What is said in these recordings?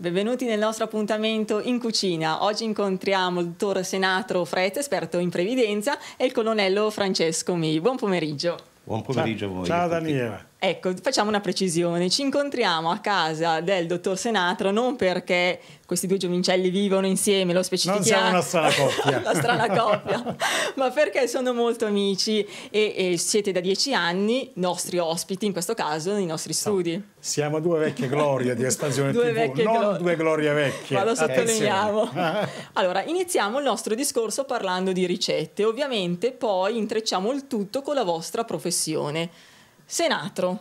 Benvenuti nel nostro appuntamento in cucina. Oggi incontriamo il dottor Senatro Frezza, esperto in previdenza, e il colonnello Francesco Mi. Buon pomeriggio. Buon pomeriggio ciao, a voi. Ciao Daniela. Ecco, facciamo una precisione. Ci incontriamo a casa del dottor Senatra non perché questi due giovincelli vivono insieme, lo specifichiamo. Non siamo una strana coppia. una strana coppia, ma perché sono molto amici e, e, siete da dieci anni nostri ospiti, in questo caso, nei nostri studi. No, siamo due vecchie glorie di espansione due TV, non glor due glorie vecchie. Ma lo sottolineiamo. allora, iniziamo il nostro discorso parlando di ricette. Ovviamente poi intrecciamo il tutto con la vostra professione. Senatro,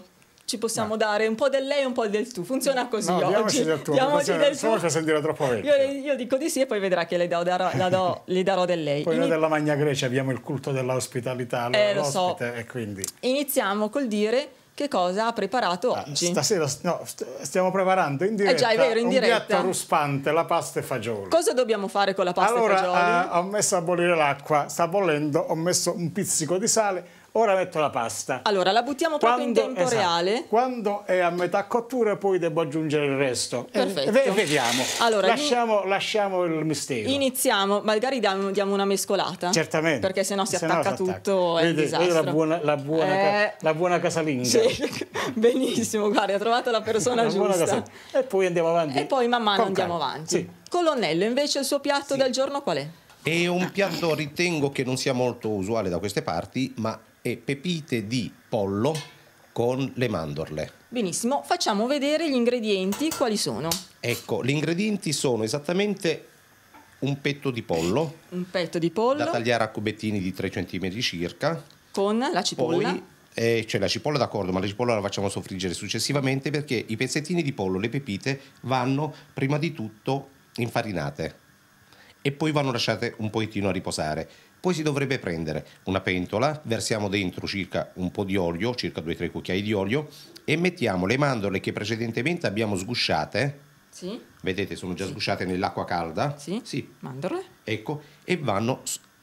ci possiamo no. dare un po' del lei e un po' del tu. Funziona così no, oggi. Del tu, diamoci del tu. Diamoci del tu. Io, io, dico di sì e poi vedrà che le, do, darò, do, le darò del lei. Poi noi della Magna Grecia abbiamo il culto dell'ospitalità eh, lo so. e quindi... Iniziamo col dire che cosa ha preparato ah, oggi. Stasera no, stiamo preparando in eh, diretta, eh già, è vero, in un piatto ruspante, la pasta e fagioli. Cosa dobbiamo fare con la pasta allora, e fagioli? Allora, eh, ho messo a bollire l'acqua, sta bollendo, ho messo un pizzico di sale Ora metto la pasta. Allora, la buttiamo proprio quando, in tempo esatto, reale. Quando è a metà cottura poi devo aggiungere il resto. Eh, Perfetto. E, vediamo. Allora, lasciamo, in... lasciamo, il mistero. Iniziamo, magari diamo, diamo una mescolata. Certamente. Perché sennò si attacca, si attacca. tutto, Vedi, è un disastro. La buona, la, buona, eh... la buona casalinga. Sì. Benissimo, guarda, ha trovato la persona la giusta. E poi andiamo avanti. E poi man mano andiamo calma. avanti. Sì. Colonnello, invece il suo piatto sì. del giorno qual è? È un piatto ritengo che non sia molto usuale da queste parti, ma e pepite di pollo con le mandorle. Benissimo, facciamo vedere gli ingredienti, quali sono? Ecco, gli ingredienti sono esattamente un petto di pollo. Un petto di pollo. Da tagliare a cubettini di 3 cm circa. Con la cipolla. Poi eh, cioè la cipolla d'accordo, ma la cipolla la facciamo soffriggere successivamente perché i pezzettini di pollo, le pepite, vanno prima di tutto infarinate e poi vanno lasciate un pochettino a riposare poi si dovrebbe prendere una pentola, versiamo dentro circa un po' di olio, circa 2-3 cucchiai di olio e mettiamo le mandorle che precedentemente abbiamo sgusciate. Sì. Vedete, sono già sì. sgusciate nell'acqua calda. Sì. sì. Mandorle. Ecco, e vanno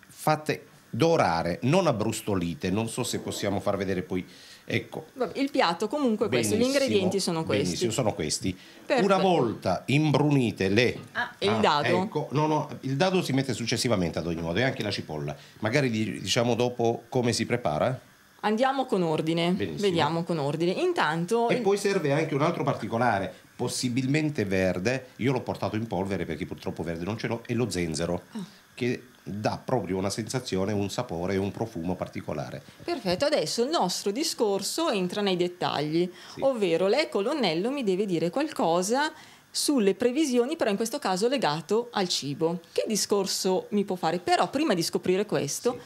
fatte dorare, non abbrustolite, non so se possiamo far vedere poi Ecco. Il piatto comunque è questo, gli ingredienti sono questi. Sono questi. Una volta imbrunite le... Ah, e ah, dado? Ecco, no, no, il dado si mette successivamente ad ogni modo e anche la cipolla. Magari diciamo dopo come si prepara? Andiamo con ordine, Benissimo. vediamo con ordine. Intanto... E poi serve anche un altro particolare, possibilmente verde, io l'ho portato in polvere perché purtroppo verde non ce l'ho, e lo zenzero. Ah. Che dà proprio una sensazione, un sapore e un profumo particolare. Perfetto, adesso il nostro discorso entra nei dettagli, sì. ovvero lei colonnello mi deve dire qualcosa sulle previsioni, però in questo caso legato al cibo. Che discorso mi può fare? Però prima di scoprire questo, sì.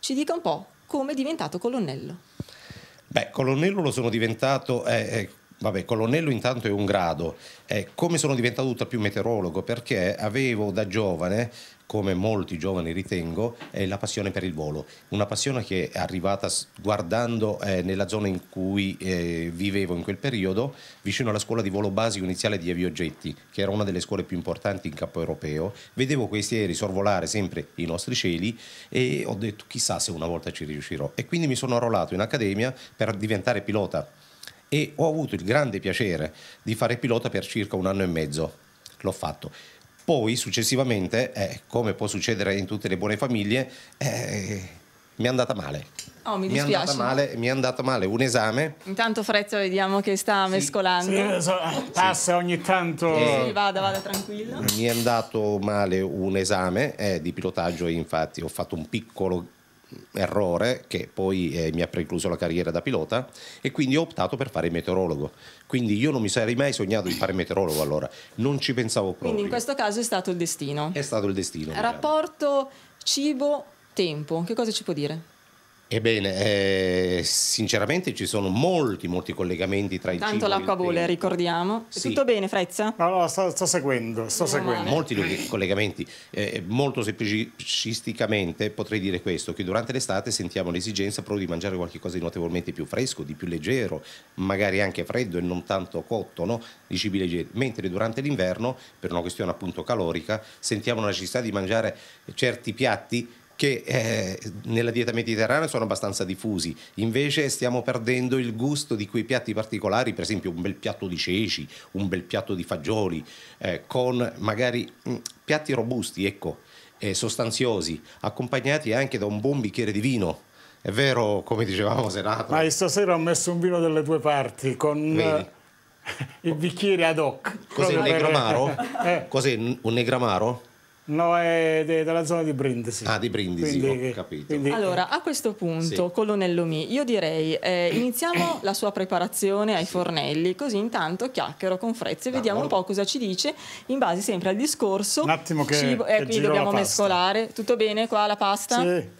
ci dica un po' come è diventato colonnello. Beh, colonnello lo sono diventato, eh, eh Vabbè, colonnello intanto è un grado. Eh, come sono diventato tutto più meteorologo? Perché avevo da giovane come molti giovani ritengo, è eh, la passione per il volo. Una passione che è arrivata guardando eh, nella zona in cui eh, vivevo in quel periodo, vicino alla scuola di volo basico iniziale di Aviogetti, che era una delle scuole più importanti in campo europeo. Vedevo questi aerei sorvolare sempre i nostri cieli e ho detto chissà se una volta ci riuscirò. E quindi mi sono arruolato in accademia per diventare pilota e ho avuto il grande piacere di fare pilota per circa un anno e mezzo. L'ho fatto. Poi successivamente, eh, come può succedere in tutte le buone famiglie, eh, mi è andata male. Oh, mi, mi, è andata male, mi è andata male un esame. Intanto Frezza vediamo che sta sì. mescolando. Sì, so, passa sì. ogni tanto. Eh, vada, vada tranquillo. Mi è andato male un esame eh, di pilotaggio, infatti ho fatto un piccolo errore che poi eh, mi ha precluso la carriera da pilota e quindi ho optato per fare meteorologo. Quindi io non mi sarei mai sognato di fare meteorologo allora, non ci pensavo proprio. Quindi in questo caso è stato il destino. È stato il destino. Rapporto cibo-tempo, che cosa ci può dire? Ebbene, eh, sinceramente ci sono molti, molti collegamenti tra i Tanto Tanto l'acqua vola, ricordiamo. Sì. Tutto bene, Frezza? No, no, sto, sto seguendo, sto non seguendo. Male. Molti collegamenti. Eh, molto semplicisticamente potrei dire questo, che durante l'estate sentiamo l'esigenza proprio di mangiare qualcosa di notevolmente più fresco, di più leggero, magari anche freddo e non tanto cotto, no? Di cibi leggeri. Mentre durante l'inverno, per una questione appunto calorica, sentiamo la necessità di mangiare certi piatti che eh, nella dieta mediterranea sono abbastanza diffusi, invece stiamo perdendo il gusto di quei piatti particolari, per esempio un bel piatto di ceci, un bel piatto di fagioli, eh, con magari mh, mm, piatti robusti, ecco, eh, sostanziosi, accompagnati anche da un buon bicchiere di vino. È vero, come dicevamo Senato. Ma stasera ho messo un vino delle due parti con Vedi. Eh, il bicchiere ad hoc. Cos'è un negramaro? Eh. Cos'è un negramaro? No, è de, della zona di Brindisi. Ah, di Brindisi, quindi, ho capito. Quindi... Allora, a questo punto, sì. colonnello Mi, io direi eh, iniziamo la sua preparazione ai sì. fornelli, così intanto chiacchiero con Frezzi e vediamo un po' cosa ci dice in base sempre al discorso. Un attimo che cibo, eh, che qui dobbiamo mescolare. Tutto bene qua la pasta? Sì.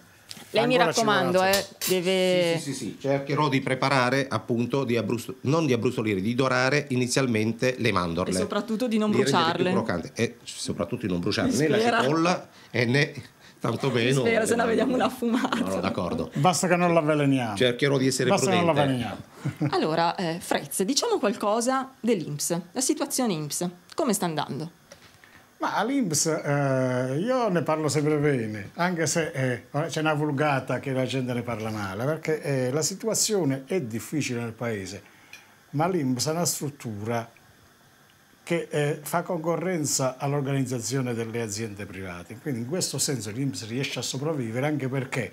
Lei mi raccomando, eh, deve... Sì, sì, sì, sì, cercherò di preparare appunto, di abrus- non di abbrustolire, di dorare inizialmente le mandorle. E soprattutto di non di bruciarle. E soprattutto di non bruciarle né la cipolla e né tanto meno. Spero, se no vediamo una fumata. No, no, d'accordo. Basta che non l'avveleniamo. Cercherò di essere Basta prudente. Basta che non l'avveleniamo. allora, eh, Frezze, diciamo qualcosa dell'Inps, la situazione Inps, come sta andando? Ma all'Inps eh, io ne parlo sempre bene, anche se eh, c'è una vulgata che la gente ne parla male, perché eh, la situazione è difficile nel paese, ma l'Inps è una struttura che eh, fa concorrenza all'organizzazione delle aziende private, quindi in questo senso l'Inps riesce a sopravvivere anche perché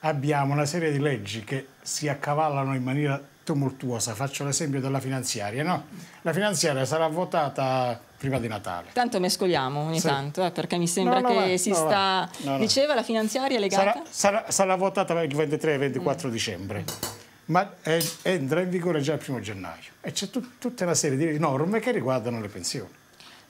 abbiamo una serie di leggi che si accavallano in maniera tumultuosa, faccio l'esempio della finanziaria, no? La finanziaria sarà votata prima di Natale. Tanto mescoliamo ogni sì. tanto, eh, perché mi sembra no, no, che no, si sta... Diceva la finanziaria legata? Sarà, sarà, sarà votata il 23 e 24 mm. dicembre, ma è, eh, entra in vigore già il primo gennaio. E c'è tut, tutta una serie di norme che riguardano le pensioni.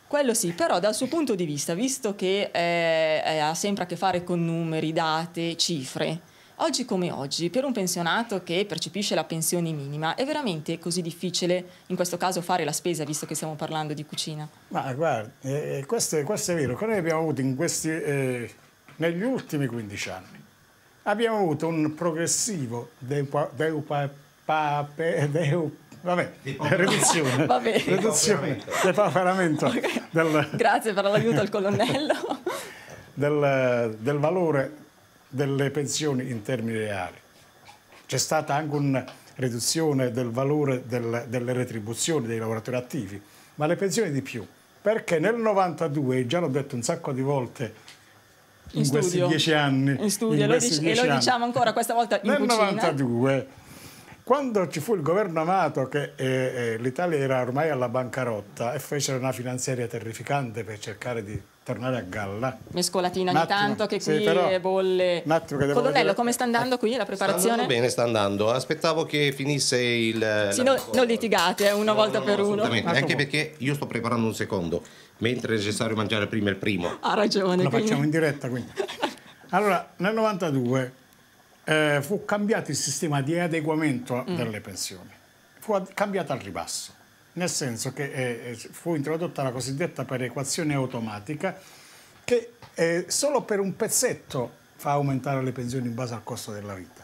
Quello sì, però dal suo punto di vista, visto che eh, eh ha sempre a che fare con numeri, date, cifre, Oggi come oggi, per un pensionato che percepisce la pensione minima, è veramente così difficile in questo caso fare la spesa, visto che stiamo parlando di cucina? Ma guarda, eh, eh questo, questo, è vero, noi abbiamo avuto questi, eh, negli ultimi 15 anni, abbiamo avuto un progressivo deupa, deupa, pape, deupa, vabbè, riduzione, Va riduzione Okay. Grazie per l'aiuto al colonnello. del, del valore delle pensioni in termini reali. C'è stata anche una riduzione del valore del, delle retribuzioni dei lavoratori attivi, ma le pensioni di più. Perché nel 92, già l'ho detto un sacco di volte in, in questi dieci anni. In studio, in lo dici, e lo diciamo ancora questa volta in Nel cucina. 92, quando ci fu il governo Amato che eh, eh, l'Italia era ormai alla bancarotta e fecero una finanziaria terrificante per cercare di tornare a galla. Mescolatina ogni tanto che qui sì, però, le bolle. Colonnello, vedere. come sta andando qui la preparazione? Sta bene, sta andando. Aspettavo che finisse il. Sì, no, non litigate eh, una no, volta no, per uno. Anche perché io sto preparando un secondo, mentre è necessario mangiare prima il primo. Ha ragione. Lo quindi. facciamo in diretta quindi. allora, nel 92 eh, fu cambiato il sistema di adeguamento mm. delle pensioni. Fu cambiato al ribasso nel senso che eh, eh, fu introdotta la cosiddetta perequazione automatica che eh, solo per un pezzetto fa aumentare le pensioni in base al costo della vita.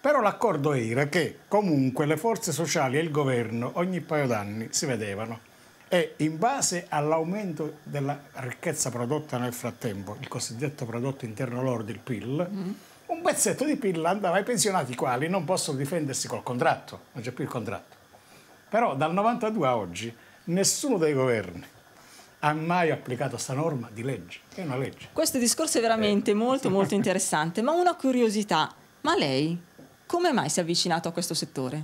Però l'accordo era che comunque le forze sociali e il governo ogni paio d'anni si vedevano e in base all'aumento della ricchezza prodotta nel frattempo, il cosiddetto prodotto interno lordo, il PIL, mm. un pezzetto di PIL andava ai pensionati quali non possono difendersi col contratto, non c'è più il contratto però dal 92 a oggi nessuno dei governi ha mai applicato questa norma di legge. È una legge. Questo discorso è veramente eh. molto molto interessante, ma una curiosità. Ma lei come mai si è avvicinato a questo settore?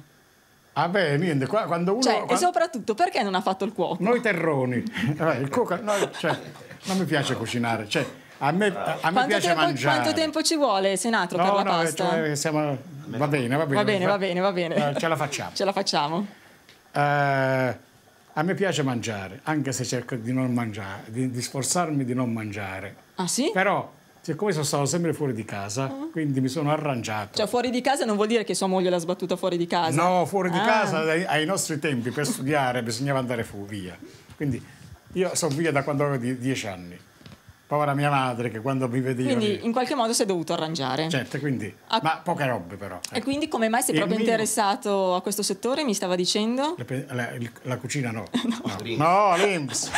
Ah beh, niente, qua, quando uno... Cioè, quando... E soprattutto, perché non ha fatto il cuoco? Noi terroni. Eh, il cuoco, noi, cioè, non mi piace cucinare, cioè, a me, a, me piace tempo, mangiare. Quanto tempo ci vuole, Senatro, no, per la no, eh, pasta? Cioè, siamo... Va bene, va bene. Va bene, va bene, va bene. Eh, ce la facciamo. Ce la facciamo. Eh, a me piace mangiare, anche se cerco di non mangiare, di, di sforzarmi di non mangiare. Ah sì? Però, siccome sono stato sempre fuori di casa, uh quindi mi sono arrangiato. Cioè, fuori di casa non vuol dire che sua moglie l'ha sbattuta fuori di casa? No, fuori ah. di casa, ai, ai, nostri tempi, per studiare bisognava andare fu- via. Quindi, io sono via da quando avevo dieci anni. Povera mia madre che quando mi vedeva... Quindi io... in qualche modo si è dovuto arrangiare. Certo, quindi... A... Ma poche robe però. E ecco. quindi come mai sei e proprio mio... interessato a questo settore, mi stava dicendo? La, la, la cucina no. no, no all'Inps.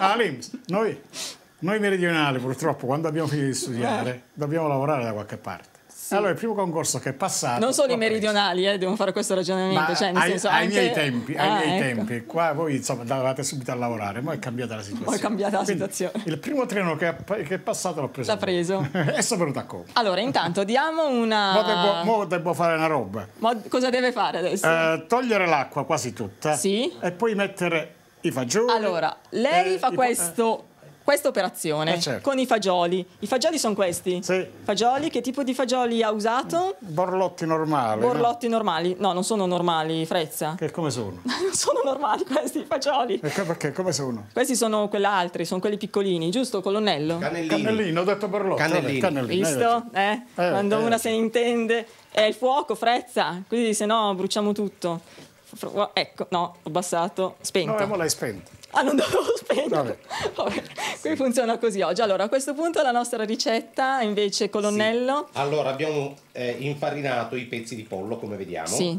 All'Inps. Noi, noi meridionali purtroppo quando abbiamo finito di eh. studiare dobbiamo lavorare da qualche parte. Sì. Allora, il primo concorso che è passato. Non solo i meridionali, eh, devono fare questo ragionamento. Ah, cioè, ai, senso, ai miei tempi, ai ah, miei ecco. tempi, qua voi insomma andavate subito a lavorare, ma è cambiata la situazione. Poi è cambiata la Quindi, Il primo treno che è, passato l'ho preso. L'ha preso. e sono venuto a Como. Allora, intanto diamo una. Mo devo, mo devo fare una roba. Ma cosa deve fare adesso? Eh, togliere l'acqua quasi tutta. Sì. E poi mettere i fagioli. Allora, lei eh, fa questo questa operazione eh certo. con i fagioli. I fagioli sono questi? Sì. Fagioli? Che tipo di fagioli ha usato? Borlotti normali. Borlotti no? normali? No, non sono normali, Frezza. Che come sono? non sono normali questi fagioli. E perché? Come sono? Questi sono quelli altri, sono quelli piccolini, giusto, colonnello? Cannellino, ho detto Borlotti. Cannellino. Cannellini. Visto? Eh? Eh, Quando eh. una se ne intende. È il fuoco, Frezza, quindi se no bruciamo tutto. Ecco, no, ho abbassato, spento. No, eh, ma l'hai spento. Ah, non dovevo spegnere. Vabbè. Qui sì. funziona così oggi. Allora, a questo punto la nostra ricetta, invece, colonnello. Sì. Allora, abbiamo eh, infarinato i pezzi di pollo, come vediamo. Sì.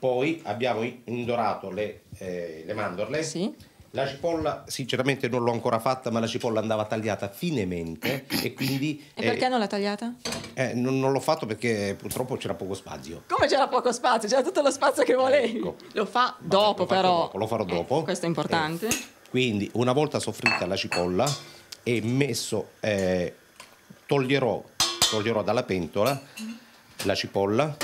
Poi abbiamo indorato le, eh, le mandorle. Sì la cipolla, sinceramente non l'ho ancora fatta, ma la cipolla andava tagliata finemente e quindi... E perché eh, non l'ha tagliata? Eh, non, non, l'ho fatto perché purtroppo c'era poco spazio. Come c'era poco spazio? C'era tutto lo spazio che volevi. Ecco. Lo fa dopo lo però. Dopo, lo farò eh, dopo. Eh, questo è importante. Eh, quindi una volta soffritta la cipolla e messo... Eh, toglierò, toglierò dalla pentola la cipolla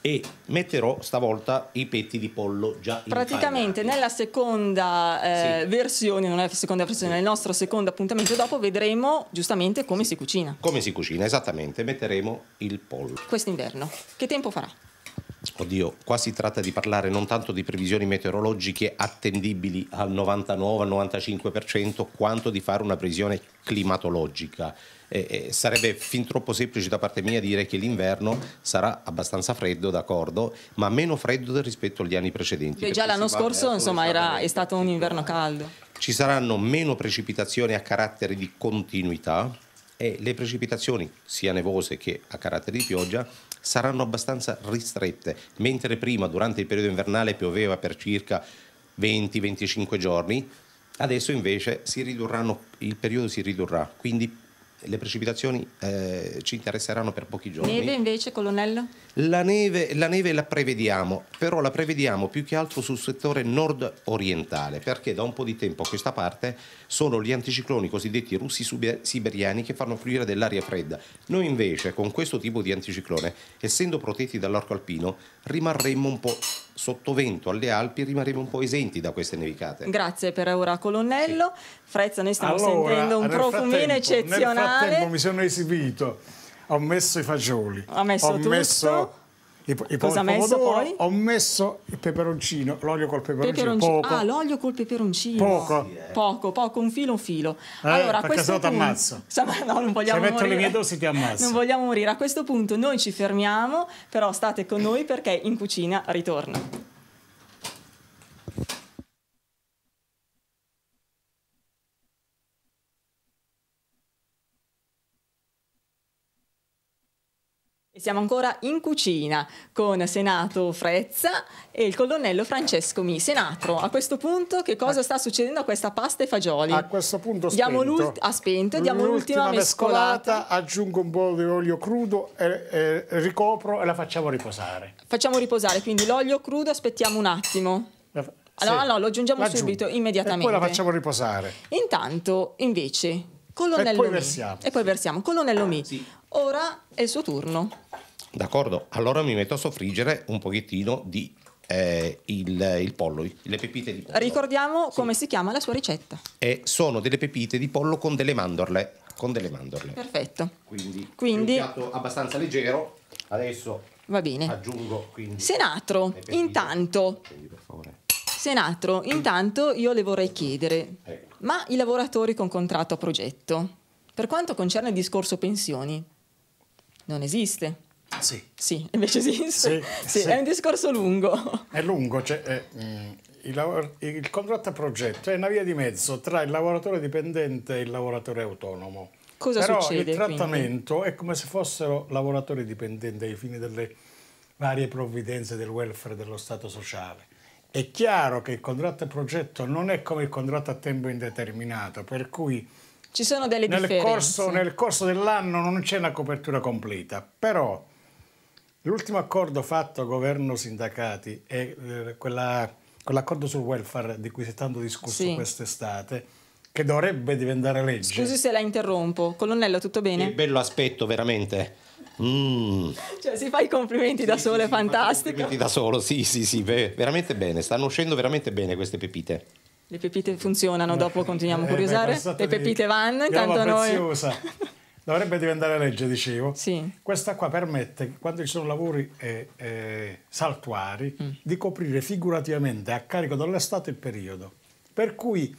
e metterò stavolta i petti di pollo già Praticamente nella seconda eh, sì. versione, non è la seconda versione, nel nostro secondo appuntamento dopo vedremo giustamente come si cucina. Come si cucina, esattamente, metteremo il pollo. Quest'inverno, che tempo farà? Oddio, qua si tratta di parlare non tanto di previsioni meteorologiche attendibili al 99-95%, quanto di fare una previsione climatologica. Eh, eh, sarebbe fin troppo semplice da parte mia dire che l'inverno sarà abbastanza freddo, d'accordo, ma meno freddo rispetto agli anni precedenti. Beh, già l'anno scorso insomma, era, è stato un inverno caldo. Ci saranno meno precipitazioni a carattere di continuità e le precipitazioni, sia nevose che a carattere di pioggia, saranno abbastanza ristrette, mentre prima durante il periodo invernale pioveva per circa 20-25 giorni, adesso invece si ridurranno, il periodo si ridurrà, quindi le precipitazioni eh, ci interesseranno per pochi giorni. Neve invece, colonnello? La neve, la neve la prevediamo, però la prevediamo più che altro sul settore nord-orientale, perché da un po' di tempo a questa parte sono gli anticicloni cosiddetti russi siberiani che fanno fluire dell'aria fredda. Noi invece, con questo tipo di anticiclone, essendo protetti dall'arco alpino, rimarremmo un po' sottovento alle Alpi rimarremo un po' esenti da queste nevicate. Grazie per ora colonnello. Sì. Frezza, noi stiamo allora, sentendo un profumino eccezionale. Nel frattempo mi sono esibito, ho messo i fagioli, messo ho tutto. messo e, e Cosa poi, messo poi? Ho messo il peperoncino, l'olio col peperoncino. peperoncino. Ah, poco. Ah, l'olio col peperoncino. Poco. Sì, eh. Poco, poco, un filo, un filo. Eh, allora, a questo punto... ammazzo. No, non vogliamo Se metto morire. le mie dosi ti ammazzo. Non vogliamo morire. A questo punto noi ci fermiamo, però state con noi perché in cucina ritorna. Siamo ancora in cucina con Senato Frezza e il colonnello Francesco Mi. Senatro, a questo punto che cosa eh. sta succedendo a questa pasta e fagioli? A questo punto spento. ha spento, diamo l'ultima mescolata. mescolata. Aggiungo un po' di olio crudo, e, e, ricopro e la facciamo riposare. Facciamo riposare, quindi l'olio crudo aspettiamo un attimo. Allora, sì. no, lo aggiungiamo subito, immediatamente. E poi la facciamo riposare. Intanto, invece, colonnello e poi Mi. versiamo. E poi versiamo. Colonnello ah, Mi, sì. Ora è il suo turno. D'accordo, allora mi metto a soffriggere un pochettino di eh, il, il, pollo, le pepite di pollo. Ricordiamo sì. come si chiama la sua ricetta. E eh, sono delle pepite di pollo con delle mandorle. Con delle mandorle. Perfetto. Quindi, quindi un piatto abbastanza leggero. Adesso va bene. aggiungo quindi Senatro, intanto. Senatro, intanto io le vorrei chiedere, ecco. ma i lavoratori con contratto a progetto, per quanto concerne il discorso pensioni, non esiste. Sì. Sì, invece esiste. Sì, sì, sì. È un discorso lungo. È lungo, cioè, è, eh, mm, il, il, contratto a progetto è una via di mezzo tra il lavoratore dipendente e il lavoratore autonomo. Cosa Però succede? Il trattamento quindi? è come se fossero lavoratori dipendenti ai fini delle varie provvidenze del welfare dello Stato sociale. È chiaro che il contratto a progetto non è come il contratto a tempo indeterminato, per cui ci sono delle nel differenze. Corso, nel corso dell'anno non c'è una copertura completa, però l'ultimo accordo fatto governo-sindacati e eh, quell'accordo sul welfare di cui si è tanto discusso sì. quest'estate, che dovrebbe diventare legge. Scusi se la interrompo, colonnello, tutto bene? Che bello aspetto, veramente. Mm. Cioè, si fa i complimenti sì, da solo, sì, è fantastico. Complimenti da solo, sì, sì, sì, veramente bene. Stanno uscendo veramente bene queste pepite. Le pepite funzionano, dopo continuiamo a eh, curiosare. Le pepite vanno, intanto noi... preziosa. Dovrebbe diventare legge, dicevo. Sì. Questa qua permette, quando ci sono lavori eh, eh, saltuari, mm. di coprire figurativamente a carico dello Stato il periodo. Per cui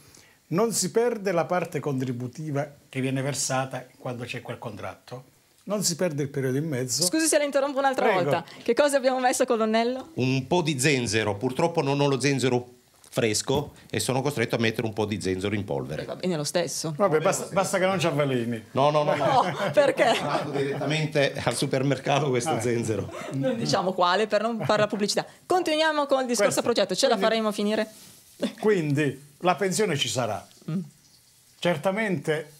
non si perde la parte contributiva che viene versata quando c'è quel contratto, non si perde il periodo in mezzo. Scusi se la interrompo un'altra Prego. volta. Che cosa abbiamo messo, colonnello? Un po' di zenzero. Purtroppo non ho lo zenzero fresco e sono costretto a mettere un po' di zenzero in polvere. Va bene lo stesso. Vabbè, basta, basta che non ciavalini. No, no, no. no. no perché? Vado direttamente al supermercato questo ah, zenzero. Non diciamo quale per non fare la pubblicità. Continuiamo con il discorso questo. progetto, ce quindi, la faremo finire? Quindi la pensione ci sarà. Mm. Certamente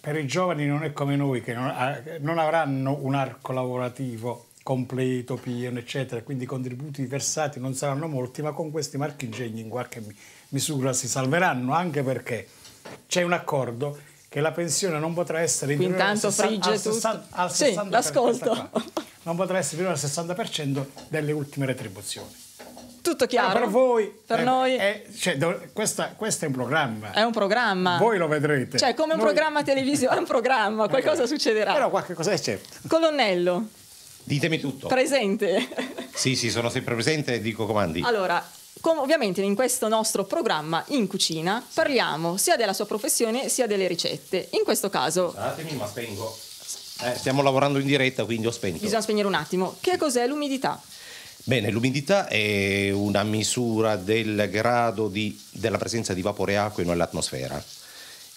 per i giovani non è come noi che non, eh, non avranno un arco lavorativo completo, pieno, eccetera, quindi i contributi versati non saranno molti, ma con questi marchi ingegni in qualche misura si salveranno, anche perché c'è un accordo che la pensione non potrà essere inferiore al 60%, al 60, al sì, per, non potrà essere fino al 60% delle ultime retribuzioni. Tutto eh, chiaro. Eh, per voi, per eh, noi. Eh, cioè, questa, questo è un programma. È un programma. Voi lo vedrete. Cioè, come un Noi... programma televisivo, è un programma, eh, qualcosa succederà. Però qualche cosa è certo. Colonnello, Ditemi tutto. Presente. sì, sì, sono sempre presente, e dico comandi. Allora, com- ovviamente in questo nostro programma in cucina parliamo sia della sua professione sia delle ricette. In questo caso... Scusatemi, ma spengo. Eh, stiamo lavorando in diretta, quindi ho spento. Bisogna spegnere un attimo. Che cos'è l'umidità? Bene, l'umidità è una misura del grado di, della presenza di vapore acqueo nell'atmosfera.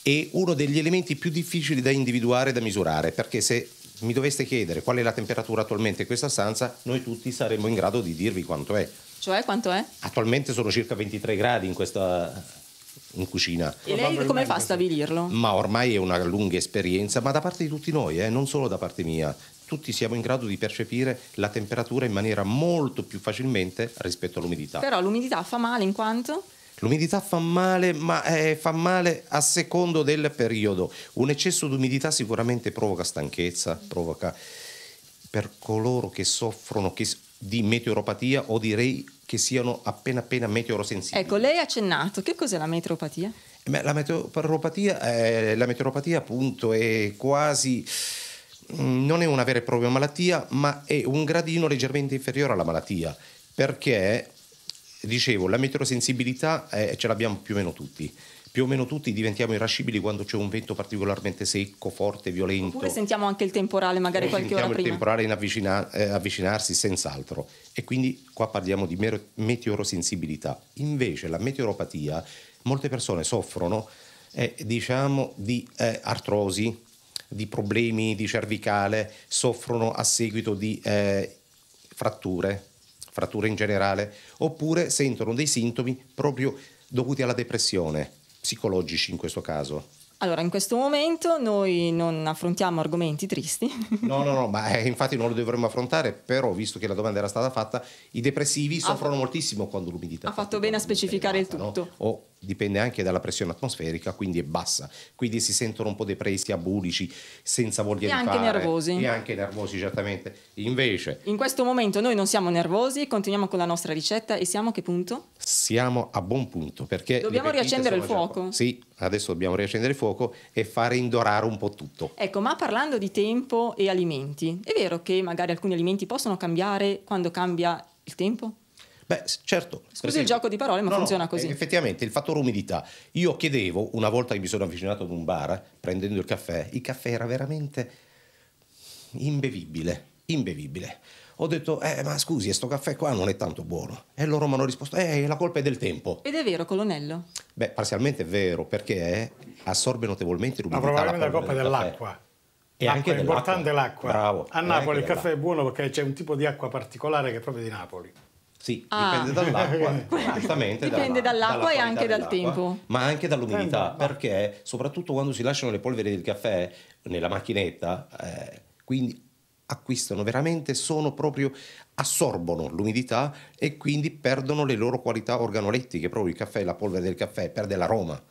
È uno degli elementi più difficili da individuare e da misurare, perché se mi doveste chiedere qual è la temperatura attualmente in questa stanza, noi tutti saremmo in grado di dirvi quanto è. Cioè quanto è? Attualmente sono circa 23 gradi in questa in cucina. E lei come fa a stabilirlo? Ma ormai è una lunga esperienza, ma da parte di tutti noi, eh, non solo da parte mia. Tutti siamo in grado di percepire la temperatura in maniera molto più facilmente rispetto all'umidità. Però l'umidità fa male in quanto? L'umidità fa male, ma eh, fa male a secondo del periodo. Un eccesso di umidità sicuramente provoca stanchezza, provoca per coloro che soffrono che, di meteoropatia o direi che siano appena appena meteorosensibili. Ecco, lei ha accennato, che cos'è la meteoropatia? Beh, la, meteoropatia è, eh, la meteoropatia appunto è quasi mm, non è una vera e propria malattia, ma è un gradino leggermente inferiore alla malattia, perché dicevo, la meteorosensibilità eh, ce l'abbiamo più o meno tutti più o meno tutti diventiamo irascibili quando c'è un vento particolarmente secco, forte, violento. Oppure sentiamo anche il temporale, magari Noi qualche ora prima. Sentiamo il temporale in avvicina- eh, avvicinarsi, senz'altro. E quindi qua parliamo di mer- meteorosensibilità. Invece la meteoropatia, molte persone soffrono, eh, diciamo, di eh, artrosi, di problemi di cervicale, soffrono a seguito di eh, fratture fratture in generale, oppure sentono dei sintomi proprio dovuti alla depressione, psicologici in questo caso. Allora, in questo momento noi non affrontiamo argomenti tristi. No, no, no, ma eh, infatti non lo dovremmo affrontare, però visto che la domanda era stata fatta, i depressivi soffrono ha moltissimo quando l'umidità. Ha fatto bene a specificare il tutto. No? O dipende anche dalla pressione atmosferica, quindi è bassa. Quindi si sentono un po' depressi, abulici, senza voglia e di anche nervosi. E anche nervosi, certamente. Invece... In questo momento noi non siamo nervosi, continuiamo con la nostra ricetta e siamo a che punto? Siamo a buon punto, perché... Dobbiamo riaccendere il fuoco. Già... Sì, adesso dobbiamo riaccendere il fuoco e fare indorare un po' tutto. Ecco, ma parlando di tempo e alimenti, è vero che magari alcuni alimenti possono cambiare quando cambia il tempo? Beh, certo. Scusi esempio, il gioco di parole, ma no, funziona eh, così. Effettivamente, il fattore umidità. Io chiedevo, una volta che mi sono avvicinato ad un bar, prendendo il caffè, il caffè era veramente imbevibile, imbevibile. Ho detto, eh, ma scusi, questo caffè qua non è tanto buono. E loro mi hanno risposto, eh, la colpa è del tempo. Ed è vero, colonnello? Beh, parzialmente è vero, perché assorbe notevolmente l'umidità. Ma probabilmente la colpa è dell'acqua. E anche è importante l'acqua. Bravo. A Napoli il caffè è buono perché c'è un tipo di acqua particolare che è proprio di Napoli. Sì, ah. dipende dall'acqua, giustamente. dipende dalla, dall'acqua dalla e anche dal tempo. Ma anche dall'umidità, esatto. perché soprattutto quando si lasciano le polveri del caffè nella macchinetta, eh, quindi acquistano veramente, sono proprio, assorbono l'umidità e quindi perdono le loro qualità organolettiche, proprio il caffè, la polvere del caffè, perde l'aroma.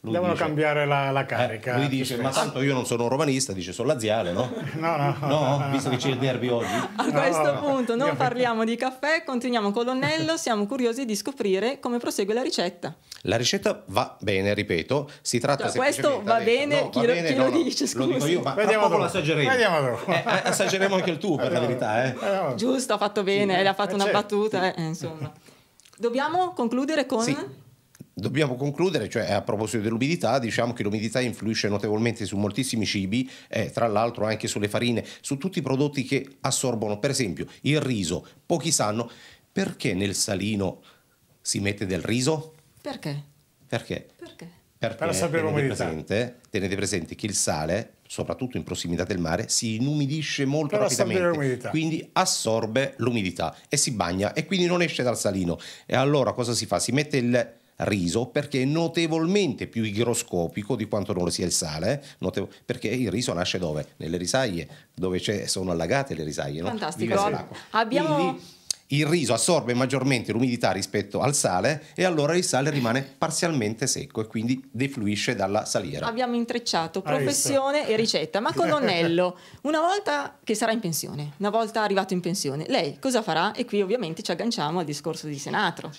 Devono dice, cambiare la, la eh, carica. Eh, lui dice, ma tanto io non sono un romanista, dice, sono laziale, no? no, no, no, no visto che c'è il derby oggi. A questo punto non parliamo di caffè, continuiamo con l'onnello, siamo curiosi di scoprire come prosegue la ricetta. La ricetta va bene, ripeto, si tratta cioè, Questo va bene, no, chi, va bene, chi lo dice, scusa. Lo io, ma Vediamo lo assaggeremo. Vediamo eh, eh, assaggeremo anche il tuo, per la verità. Eh. Giusto, ha fatto bene, sì, ha fatto eh, una certo. battuta, insomma. Dobbiamo concludere con... Dobbiamo concludere, cioè a proposito dell'umidità, diciamo che l'umidità influisce notevolmente su moltissimi cibi, eh, tra l'altro anche sulle farine, su tutti i prodotti che assorbono, per esempio il riso. Pochi sanno perché nel salino si mette del riso? Perché? Perché? Perché? Perché per sapere tenete presente, tenete presente che il sale, soprattutto in prossimità del mare, si inumidisce molto per rapidamente, quindi assorbe l'umidità e si bagna e quindi non esce dal salino. E allora cosa si fa? Si mette il riso perché è notevolmente più igroscopico di quanto non lo sia il sale, eh? notevo- perché il riso nasce dove? Nelle risaie, dove sono allagate le risaie. No? Fantastico. Abbiamo... Quindi, il riso assorbe maggiormente l'umidità rispetto al sale e allora il sale rimane parzialmente secco e quindi defluisce dalla saliera. Abbiamo intrecciato professione e ricetta, ma colonnello, una volta che sarà in pensione, una volta arrivato in pensione, lei cosa farà? E qui ovviamente ci agganciamo al discorso di Senatro.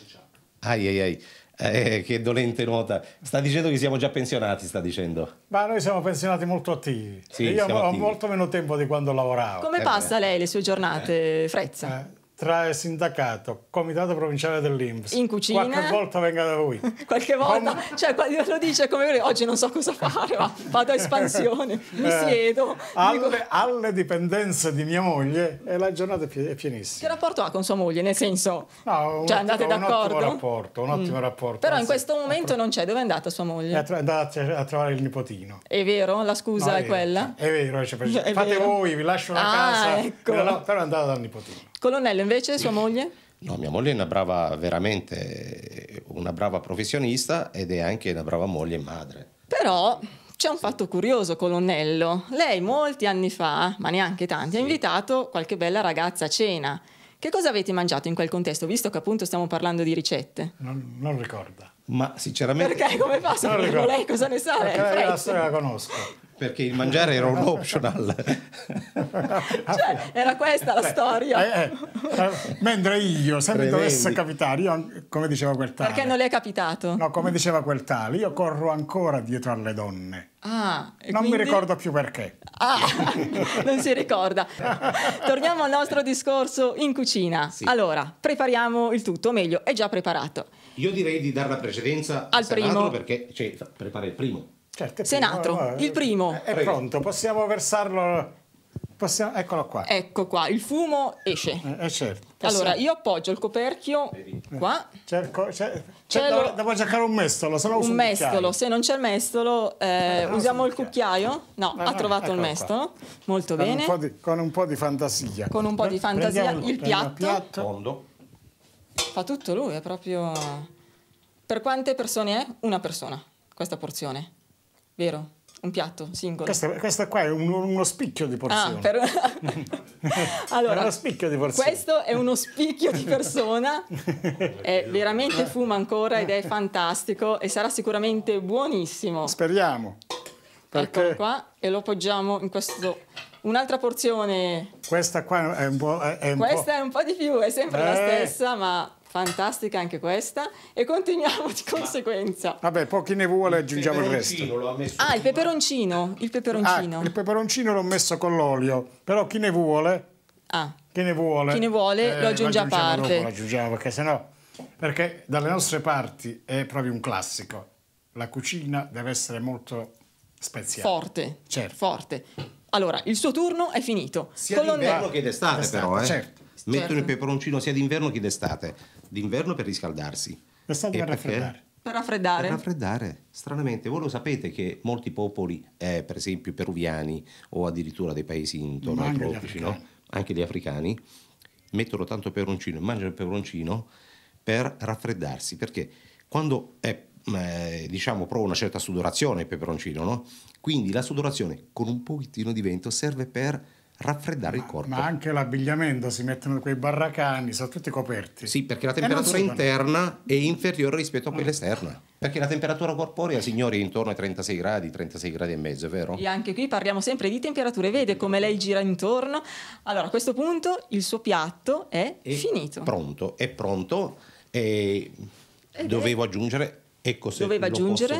Ai ai ai. Eh, eh, che dolente nota. Sta dicendo che siamo già pensionati, sta dicendo. Ma noi siamo pensionati molto attivi. Sì, io ho attivi. molto meno tempo di quando lavoravo. Come eh passa beh. lei le sue giornate, eh. Frezza? Eh tra il sindacato, comitato provinciale dell'Inps. In cucina. Qualche volta venga da voi. Qualche volta, Come... cioè lo dice come oggi non so cosa fare, ma vado a espansione, mi eh, siedo. Alle, dico... alle, dipendenze di mia moglie e la giornata è pienissima. Che rapporto ha con sua moglie? Nel senso, no, cioè, andate d'accordo? Un ottimo rapporto, un ottimo mm. rapporto. Però in questo momento ecco. non c'è, dove è andata sua moglie? È andata a trovare il nipotino. È vero? La scusa no, è, è, quella? È vero, cioè, è fate vero. voi, vi lascio la ah, casa, ecco. però è andata dal nipotino. Colonnello invece, sua moglie? No, mia moglie è una brava, veramente una brava professionista ed è anche una brava moglie e madre. Però c'è un fatto curioso, colonnello. Lei molti anni fa, ma neanche tanti, sì. ha invitato qualche bella ragazza a cena. Che cosa avete mangiato in quel contesto, visto che appunto stiamo parlando di ricette? Non, non ricorda. Ma sinceramente... Perché? Come fa Non ricordo. lei cosa ne sa? Perché lei la storia la conosco perché il mangiare era un optional. cioè, era questa la eh, storia. Eh, eh, eh, mentre io, se Prevendi. mi dovesse capitare, io, come diceva quel tale... Perché non le è capitato? No, come diceva quel tale, io corro ancora dietro alle donne. Ah, non quindi... mi ricordo più perché. Ah, non si ricorda. Torniamo al nostro discorso in cucina. Sì. Allora, prepariamo il tutto, o meglio, è già preparato. Io direi di dare la precedenza al primo. perché cioè, prepara il primo. Certo, Senatro, primo, eh, il primo. È, pronto, possiamo versarlo... Possiamo, eccolo qua. Ecco qua, il fumo esce. Eh, eh certo. Allora, io appoggio il coperchio qua. Cerco, c'è cer devo cercare un mestolo, se no Un mestolo, se non c'è il mestolo, eh, ah, usiamo il cucchiaio. No, no ah, ha ah, trovato il mestolo. Qua. Molto con bene. Un di, con un po' di fantasia. Con un po' di fantasia. il piatto. Il piatto. Fondo. Fa tutto lui, è proprio... Per quante persone è? Una persona, questa porzione vero? Un piatto singolo. Questo, questa qua è un, uno spicchio di porzione. Ah, per... allora, è uno spicchio di porzione. Questo è uno spicchio di persona. è, veramente fuma ancora ed è fantastico e sarà sicuramente buonissimo. Speriamo. Perché... Eccolo qua e lo appoggiamo in questo Un'altra porzione. Questa qua è un po'. È un Questa po'... è un po' di più, è sempre eh. la stessa, ma Fantastica anche questa e continuiamo di conseguenza. Vabbè, poi chi ne vuole aggiungiamo il, il resto. Ah, il peperoncino, il peperoncino. Ah, il peperoncino l'ho messo con l'olio, però chi ne vuole? Ah. Chi ne vuole? Chi ne vuole eh, lo aggiunge a parte. Dopo, lo aggiungiamo perché sennò perché dalle nostre parti è proprio un classico. La cucina deve essere molto speziale. Forte. Certo. Forte. Allora, il suo turno è finito. Sia Colonne... d'inverno che d'estate però, eh. Certo. Certo. Mettono il certo. peperoncino sia d'inverno che d'estate. D'inverno per riscaldarsi. D'estate per raffreddare. Per raffreddare. Per raffreddare. Stranamente, voi lo sapete che molti popoli, eh, per esempio peruviani o addirittura dei paesi intorno ai tropici, no? anche gli africani, mettono tanto peperoncino e mangiano il peperoncino per raffreddarsi. Perché quando è mm, eh, diciamo prova una certa sudorazione il peperoncino, no? Quindi la sudorazione con un pochettino di vento serve per raffreddare ma, il corpo. Ma anche l'abbigliamento, si mettono quei barracani, sono tutti coperti. Sì, perché la temperatura interna è inferiore rispetto a quella mm. esterna. Perché la temperatura corporea, signori, è intorno ai 36 gradi, 36 gradi e mezzo, è vero? E anche qui parliamo sempre di temperature, vede come lei gira intorno. Allora, a questo punto il suo piatto è, è finito. Pronto, è pronto. E dovevo aggiungere, ecco se Doveva aggiungere?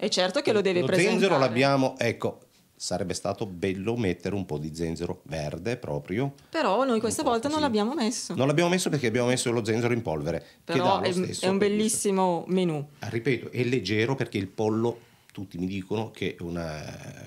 E certo che lo deve lo presentare. Lo zenzero l'abbiamo, ecco, sarebbe stato bello mettere un po' di zenzero verde proprio. Però noi questa volta così. non l'abbiamo messo. Non l'abbiamo messo perché abbiamo messo lo zenzero in polvere. Però è, è, un bellissimo menù. Ah, ripeto, è leggero perché il pollo, tutti mi dicono che è una,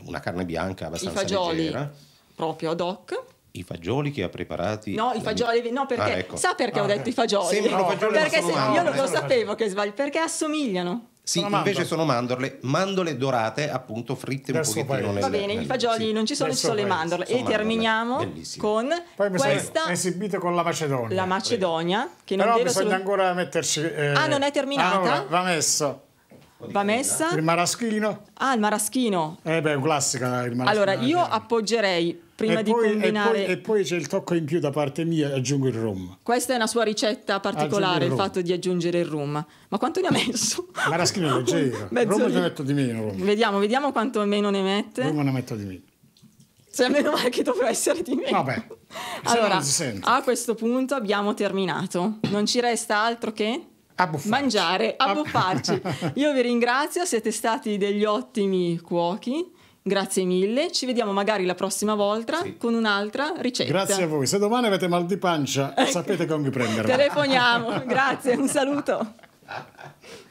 una carne bianca abbastanza I fagioli, leggera. proprio ad hoc. I fagioli che ha preparati. No, i fagioli, no, perché ah, ecco. sa perché ah, ho detto i fagioli? Sembrano fagioli perché se, male, io non lo sapevo che sbaglio, perché assomigliano. Sì, sono invece mandorle. sono mandorle, mandorle dorate, appunto fritte Verso un pochettino. Nel, Va bene, nel, i fagioli sì. non ci sono, Verso ci sono le mandorle. Sono e mandorle. terminiamo Bellissimo. con Poi mi questa esibito con la Macedonia. La Macedonia che non Però bisogna solo... ancora metterci eh... Ah, non è terminata? Ah, va messo. Va messa. Il maraschino. Ah, il maraschino. Eh beh, è un classico eh, il maraschino. Allora, io appoggerei prima e di poi, combinare... E poi, e poi c'è il tocco in più da parte mia, aggiungo il rum. Questa è una sua ricetta particolare, il, il, fatto di aggiungere il rum. Ma quanto ne ha messo? Il maraschino leggero. rum ne metto di meno. Rum. Vediamo, vediamo quanto meno ne mette. Rum ne metto di meno. Cioè, meno male che dovrà essere di meno. Vabbè. allora, non si a questo punto abbiamo terminato. Non ci resta altro che a buffarci. mangiare, buffarci. Io vi ringrazio, siete stati degli ottimi cuochi. Grazie mille, ci vediamo magari la prossima volta sì. con un'altra ricetta. Grazie a voi, se domani avete mal di pancia sapete con chi prenderla. Telefoniamo, grazie, un saluto.